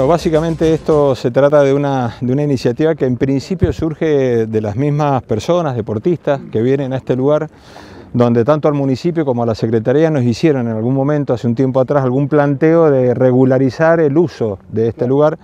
básicamente esto se trata de una, iniciativa que en principio surge de las mismas personas, deportistas, que vienen a este lugar, donde tanto al municipio como a la Secretaría nos hicieron en algún momento, hace un tiempo atrás, algún planteo de regularizar el uso de este lugar.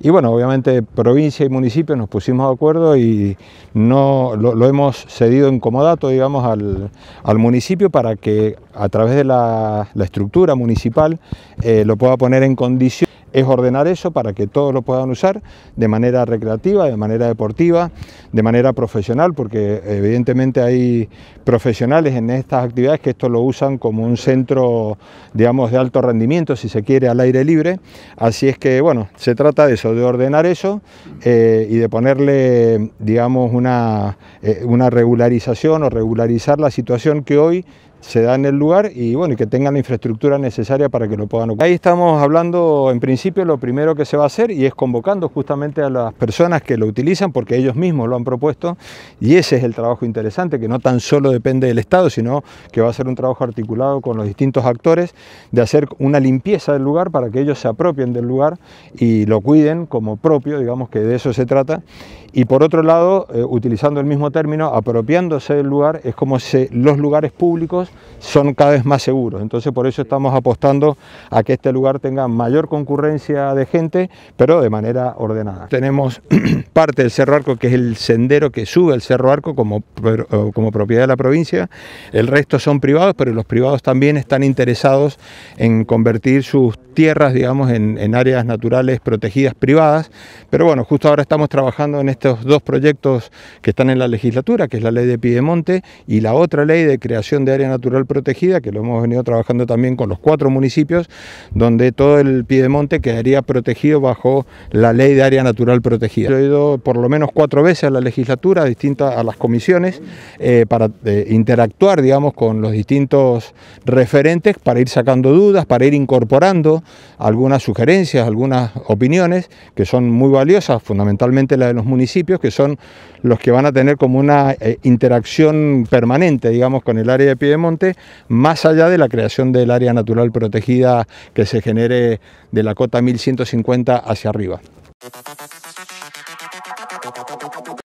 Y bueno, obviamente provincia y municipio nos pusimos de acuerdo y no, lo, hemos cedido en comodato, digamos, al, municipio para que a través de la, estructura municipal eh, lo pueda poner en condición es ordenar eso para que todos lo puedan usar de manera recreativa, de manera deportiva, de manera profesional, porque evidentemente hay profesionales en estas actividades que esto lo usan como un centro, digamos, de alto rendimiento, si se quiere, al aire libre. Así es que, bueno, se trata de eso, de ordenar eso eh, y de ponerle, digamos, una, eh, una regularización o regularizar la situación que hoy se da en el lugar y bueno, y que tengan la infraestructura necesaria para que lo puedan ocupar. Ahí estamos hablando, en principio, lo primero que se va a hacer y es convocando justamente a las personas que lo utilizan porque ellos mismos lo han propuesto y ese es el trabajo interesante, que no tan solo depende del Estado, sino que va a ser un trabajo articulado con los distintos actores de hacer una limpieza del lugar para que ellos se apropien del lugar y lo cuiden como propio, digamos que de eso se trata. Y por otro lado, eh, utilizando el mismo término, apropiándose del lugar, es como se los lugares públicos son cada vez más seguros. Entonces por eso estamos apostando a que este lugar tenga mayor concurrencia de gente, pero de manera ordenada. Tenemos parte del Cerro Arco, que es el sendero que sube el Cerro Arco como, como propiedad de la provincia. El resto son privados, pero los privados también están interesados en convertir sus tierras, digamos, en, en áreas naturales protegidas privadas. Pero bueno, justo ahora estamos trabajando en estos dos proyectos que están en la legislatura, que es la ley de Piedemonte y la otra ley de creación de área naturales natural protegida, que lo hemos venido trabajando también con los cuatro municipios, donde todo el Piedemonte quedaría protegido bajo la ley de área natural protegida. Yo he ido por lo menos cuatro veces a la legislatura, distintas a las comisiones, eh, para eh, interactuar, digamos, con los distintos referentes, para ir sacando dudas, para ir incorporando algunas sugerencias, algunas opiniones, que son muy valiosas, fundamentalmente la de los municipios, que son los que van a tener como una eh, interacción permanente, digamos, con el área de Piedemonte más allá de la creación del área natural protegida que se genere de la cota 1150 hacia arriba.